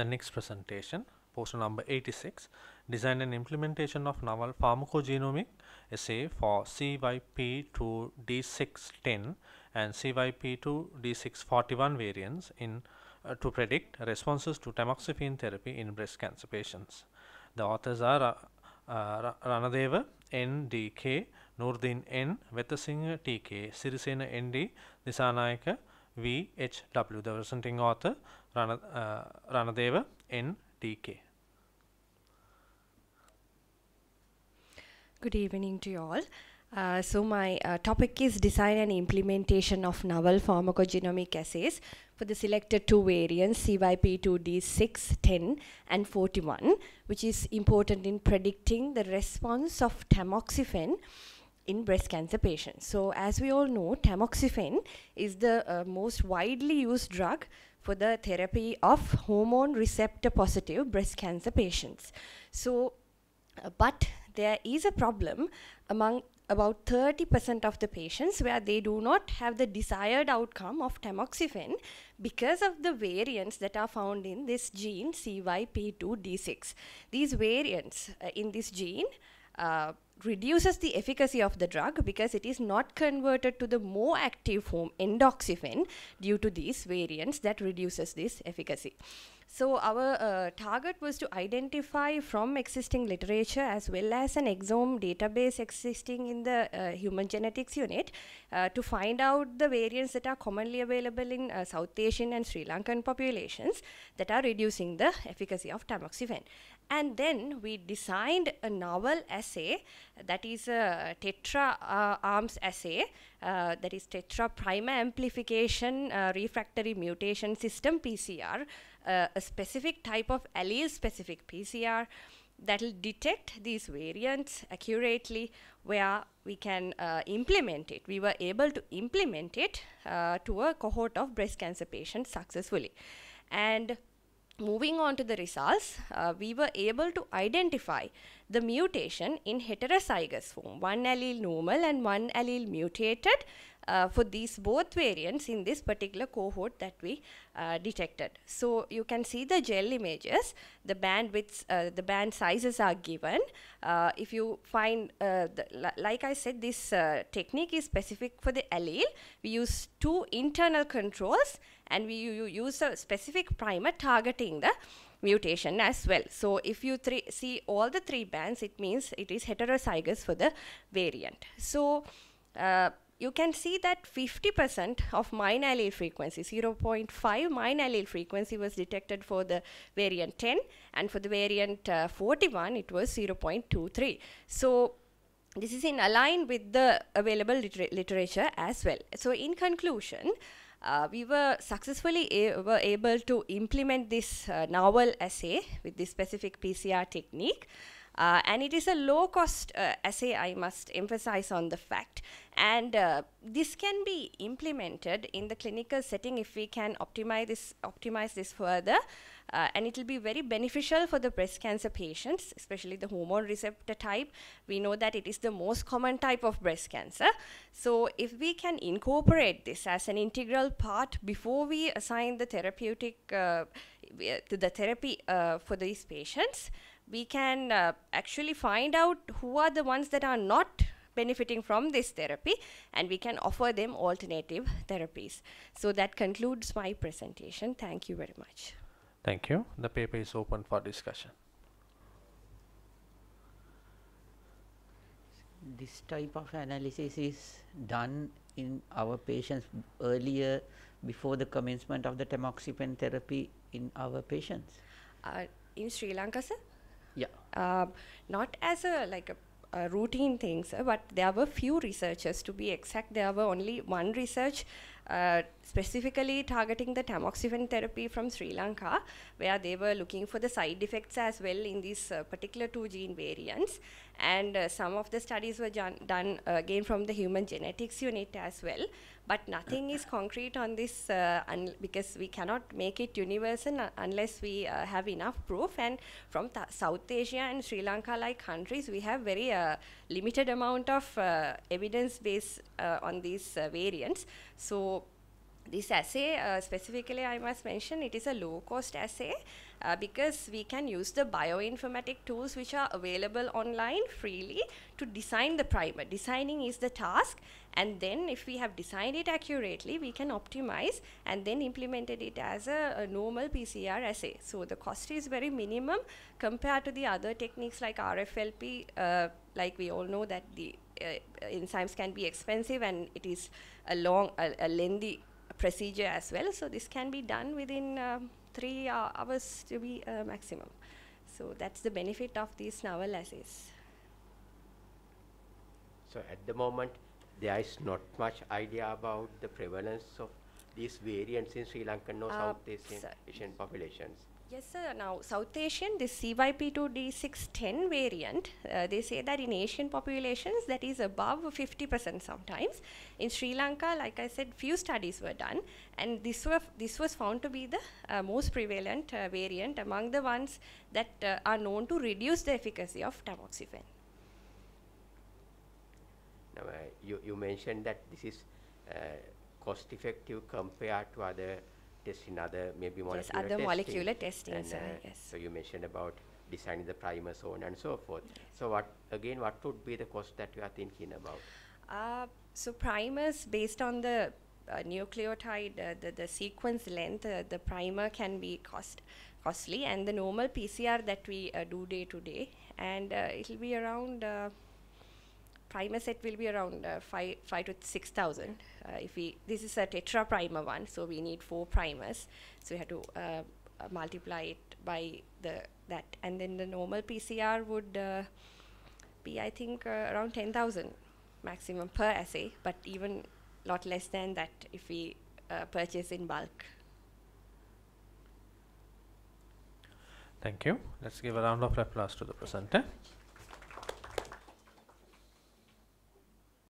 the next presentation poster number 86 design and implementation of novel pharmacogenomic assay for CYP2D610 and CYP2D641 variants in uh, to predict responses to tamoxifen therapy in breast cancer patients. The authors are uh, uh, Ranadeva NDK, Nordin N, Vetasinghe TK, Sirisena ND, Nisanayaka VHW, the presenting author Rana, uh, Ranadeva NDK. Good evening to you all. Uh, so my uh, topic is design and implementation of novel pharmacogenomic assays for the selected two variants CYP2D6, 10 and 41 which is important in predicting the response of tamoxifen in breast cancer patients. So as we all know, tamoxifen is the uh, most widely used drug for the therapy of hormone receptor positive breast cancer patients. So, uh, but there is a problem among about 30% of the patients where they do not have the desired outcome of tamoxifen because of the variants that are found in this gene CYP2D6. These variants uh, in this gene uh, reduces the efficacy of the drug because it is not converted to the more active form endoxifen due to these variants that reduces this efficacy. So our uh, target was to identify from existing literature as well as an exome database existing in the uh, human genetics unit uh, to find out the variants that are commonly available in uh, South Asian and Sri Lankan populations that are reducing the efficacy of tamoxifen. And then we designed a novel assay that is a tetra uh, arms assay uh, that is tetra primer amplification uh, refractory mutation system PCR a specific type of allele specific PCR that will detect these variants accurately where we can uh, implement it. We were able to implement it uh, to a cohort of breast cancer patients successfully. And moving on to the results, uh, we were able to identify the mutation in heterozygous form, one allele normal and one allele mutated uh, for these both variants in this particular cohort that we uh, detected. So you can see the gel images, the bandwidths, uh, the band sizes are given. if you find, like I said, this technique is specific for the allele. We use two internal controls and we use a specific primer targeting the mutation as well. So if you see all the three bands, it means it is heterozygous for the variant. So uh, you can see that 50% of mine allele frequency, 0.5 mine allele frequency was detected for the variant 10 and for the variant uh, 41 it was 0.23. So this is in line with the available liter literature as well. So in conclusion, uh, we were successfully were able to implement this uh, novel assay with this specific PCR technique. Uh, and it is a low cost uh, assay, I must emphasize on the fact. And uh, this can be implemented in the clinical setting if we can optimize this, optimize this further. Uh, and it will be very beneficial for the breast cancer patients, especially the hormone receptor type. We know that it is the most common type of breast cancer. So if we can incorporate this as an integral part before we assign the therapeutic, uh, the therapy uh, for these patients, we can uh, actually find out who are the ones that are not benefiting from this therapy and we can offer them alternative therapies. So that concludes my presentation. Thank you very much. Thank you. The paper is open for discussion. This type of analysis is done in our patients earlier before the commencement of the tamoxifen therapy in our patients? Uh, in Sri Lanka, sir? Yeah. Um, not as a like a routine things, sir. but there were few researchers. To be exact, there were only one research uh, specifically targeting the tamoxifen therapy from Sri Lanka, where they were looking for the side effects as well in these uh, particular two gene variants. And uh, some of the studies were done uh, again from the human genetics unit as well. But nothing is concrete on this uh, because we cannot make it universal uh, unless we have enough proof. And from South Asia and Sri Lanka like countries, we have very limited amount of evidence based on these variants. So this assay uh, specifically I must mention it is a low cost assay uh, because we can use the bioinformatic tools which are available online freely to design the primer. Designing is the task and then if we have designed it accurately we can optimize and then implemented it as a, a normal PCR assay. So the cost is very minimum compared to the other techniques like RFLP uh, like we all know that the uh, enzymes can be expensive and it is a long a, a lengthy procedure as well. So this can be done within um, three uh, hours to be uh, maximum. So that's the benefit of these novel assays. So at the moment, there is not much idea about the prevalence of these variants in Sri Lankan or uh, South Asian populations. Yes, sir. Now, South Asian, this CYP2D610 variant, uh, they say that in Asian populations, that is above 50% sometimes. In Sri Lanka, like I said, few studies were done, and this, were, this was found to be the uh, most prevalent uh, variant among the ones that uh, are known to reduce the efficacy of tamoxifen. Now, uh, you, you mentioned that this is uh, cost effective compared to other test in other maybe molecular yes, other testing. molecular testing. And, sir, uh, yes. So you mentioned about designing the primer, so on and so forth. Yes. So what again, what would be the cost that you are thinking about? Uh, so primers based on the uh, nucleotide, uh, the, the sequence length, uh, the primer can be cost costly, and the normal PCR that we uh, do day to day, and it'll be around primer set will be around uh, five, five to 6,000. Uh, if we, this is a tetra primer one, so we need four primers. So we have to uh, uh multiply it by the that. And then the normal PCR would uh, be, I think, uh, around 10,000 maximum per assay, but even lot less than that if we purchase in bulk. Thank you. Let's give a round of applause to the presenter.